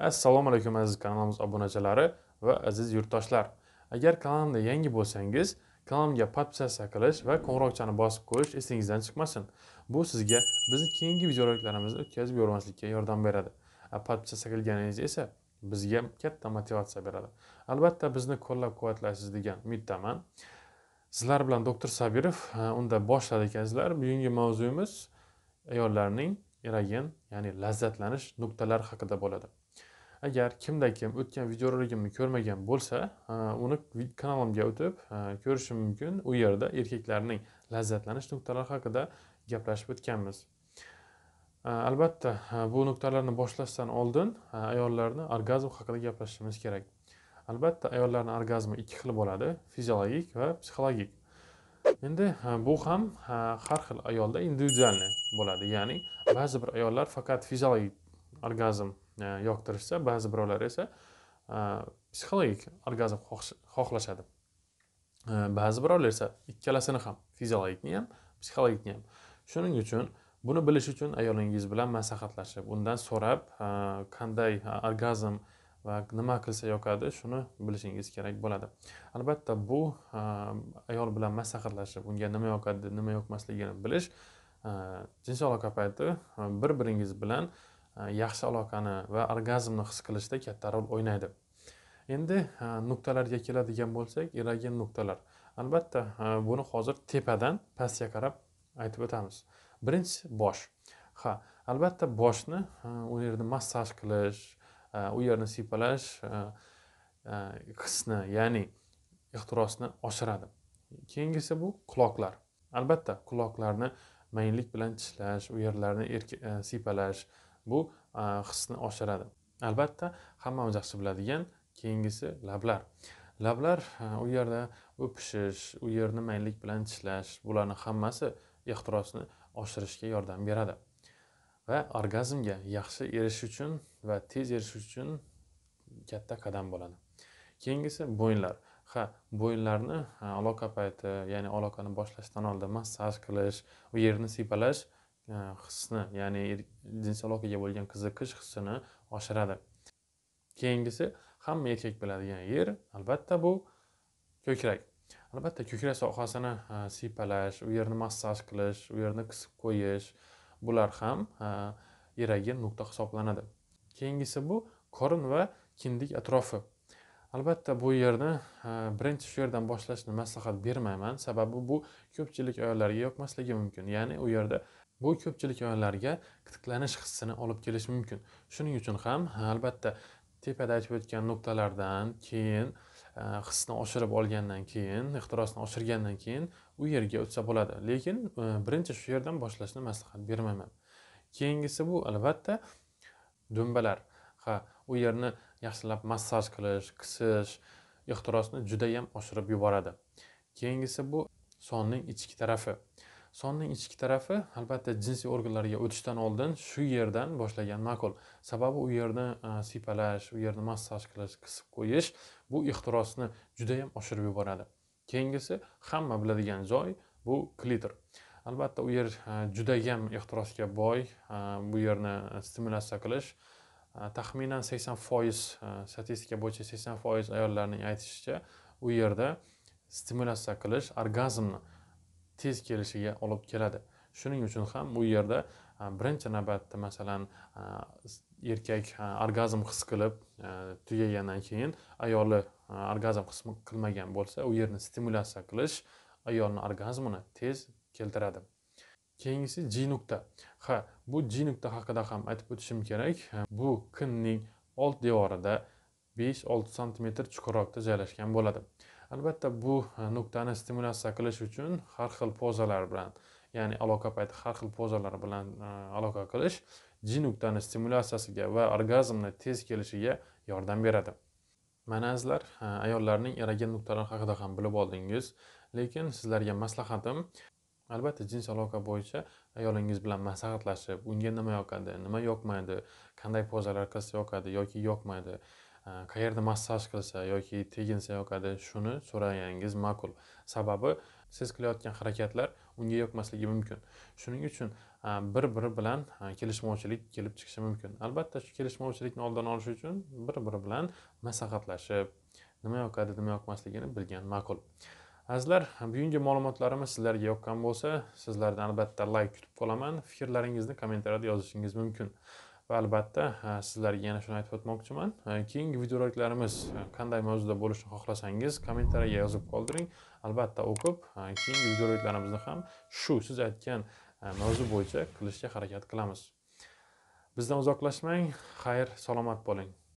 assalomu alaykum aziz kanalimiz obunachilari va aziz yurtdoshlar agar kanalimda yangi bo'lsangiz kanalimga podpisatsiya qilish va qo'ng'iroqchani bosib qo'yish esingizdan chiqmasin bu sizga bizni keyingi videoroliklarimizni o'tkazib yubormaslikka yordam beradi podpisatsiya qilganingiz esa bizga katta motivatsiya beradi albatta bizni qo'llab quvvatlaysiz degan umiddaman sizlar bilan doktor sabirov unda boshladi azizlar bugungi mavzuyimiz ayollarning eragin ya'ni lazzatlanish nuqtalari haqida bo'ladi agar kimda kim o'tgan videorolikimni ko'rmagan bo'lsa uni kanalimga o'tib ko'rishi mumkin u yerda erkaklarning lazzatlanish nuqtalari haqida gaplashib o'tganmiz albatta bu nuqtalarni boshlashdan oldin ayollarni orgazm haqida gaplashishimiz kerak albatta ayollarni orgazmi ikki xil bo'ladi fiziologik va psixologik endi bu ham har xil ayolda individualniy bo'ladi ya'ni ba'zi bir ayollar faqat fiziologik orgazm E, yoqtirishsa ba'zi birovlar esa e, psixologik orgazm xohlashadi e, ba'zi birovlar esa ikkalasini ham fiziologikni ham psixologikni ham shuning uchun buni bilish uchun ayolingiz bilan maslahatlashib undan so'rab qanday orgazm va nima qilsa yoqadi shuni bilishingiz kerak bo'ladi albatta bu ayol bilan maslahatlashib unga nima yoqadi nima yoqmasligini bilish jinsiy aloqa payti bir biringiz bilan E, yaxshi aloqani va orgazmni his qilishda katta rol o'ynaydi endi e, nuqtalarga keladigan bo'lsak erogen nuqtalar albatta e, buni hozir tepadan pastga qarab aytib o'tamiz birinchisi bosh ha albatta boshni u yerni massaj qilish u yerni siypalash hisni ya'ni ehtirosni oshiradi keyingisi bu quloqlar albatta quloqlarni mayinlik bilan tishlash u yerlarni siypalash bu hisni oshiradi albatta hammamiz yaxshi biladigan keyingisi lablar lablar u yerda o'pishish u yerni maylik bilan tishlash bularni hammasi ehtirosni oshirishga yordam beradi va orgazmga yaxshi erishish uchun va tez erishish uchun katta qadam bo'ladi keyingisi bo'yinlar ha bo'yinlarni aloqa payti ya'ni aloqani boshlashdan oldin massaj qilish u yerni siypalash hisni ya'ni jinsialoqiyaga bo'lgan qiziqish hissini oshiradi keyingisi hamma erkak biladigan yer albatta bu ko'krak albatta ko'krak sohasini siypalash u yerni massaj qilish u yerni qisib qo'yish bular ham yuragi nuqta hisoblanadi keyingisi bu qorin va kindik atrofi albatta bu yerni birinchi shu yerdan boshlashni maslahat bermayman sababi bu ko'pchilik ayollarga yoqmasligi mumkin ya'ni u yerda bu ko'pchilik ayollarga qitiqlanish hissini olib kelishi mumkin shuning uchun ham albatta tepada aytib o'tgan nuqtalardan keyin e, hisni oshirib olgandan keyin ehtirosni oshirgandan keyin u yerga o'tsa bo'ladi lekin e, birinchi shu yerdan boshlashni maslahat bermayman keyingisi bu albatta dumbalar ha u yerni yaxshilab massaj qilish qisish ehtirosni judayam oshirib yuboradi keyingisi bu sonning ichki tarafi sonning ichki tarafi albatta jinsiy organlarga o'tishdan oldin shu yerdan boshlagan ma'qul sababi u yerni e, siypalash u yerni massaj qilish qisib qo'yish bu ixtirosni judayam oshirib yuboradi keyingisi hamma biladigan joy bu klitor albatta u yer e, judayam ehtirosga boy e, bu yerni stimulyatsiya qilish taxminan sakson foiz statistika bo'yicha sakson foiz ayollarning aytishicha u yerda stimulyatsiya qilish orgazmni tez kelishiga olib keladi shuning uchun ham bu yerda birinchi navbatda masalan erkak orgazm his qilib tugagandan keyin ayoli orgazm his qilmagan bo'lsa u yerni stimulyatsiya qilish ayolni orgazmini tez keltiradi keyingisi g nuqta ha bu g nuqta haqida ham aytib o'tishim kerak bu kinning old devorida besh olti santimetr chuqurroqda joylashgan bo'ladi albatta bu e, nuqtani stimulyatsiya qilish uchun har xil pozalar bilan ya'ni aloqa payti har xil pozalar bilan e, aloqa qilish ji nuqtani stimulyatsiyasiga va orgazmni tez kelishiga yordam beradi mana azizlar e, ayollarning erogen nuqtalari haqida ham bilib oldingiz lekin sizlarga maslahatim albatta jins aloqa bo'yicha ayolingiz bilan maslahatlashib unga nima yoqadi nima yoqmaydi qanday pozalar qilsa yoqadi yoki yoqmaydi Э, qayerda massaj qilsa yoki teginsa yoqadi shuni so'raganingiz ma'qul sababi siz qilayotgan harakatlar unga yoqmasligi mumkin shuning uchun e, bir biri bilan e, kelishmovchilik kelib chiqishi mumkin albatta shu kelishmovchilikni oldini olish uchun bir biri bilan maslahatlashib nima yoqadi nima yoqmasligini bilgan ma'qul azizlar bugungi ma'lumotlarimiz sizlarga yoqqan bo'lsa sizlardan albatta layk like kutib qolaman fikrlaringizni kommentariyada yozishingiz mumkin va albatta sizlarga yana shuni aytib o'tmoqchiman keyingi videoroliklarimiz qanday mavzuda bo'lishini xohlasangiz kommentariyaga yozib qoldiring albatta o'qib keyingi videoroliklarimizni ham shu siz aytgan mavzu bo'yicha qilishga harakat qilamiz bizdan uzoqlashmang xayr salomat bo'ling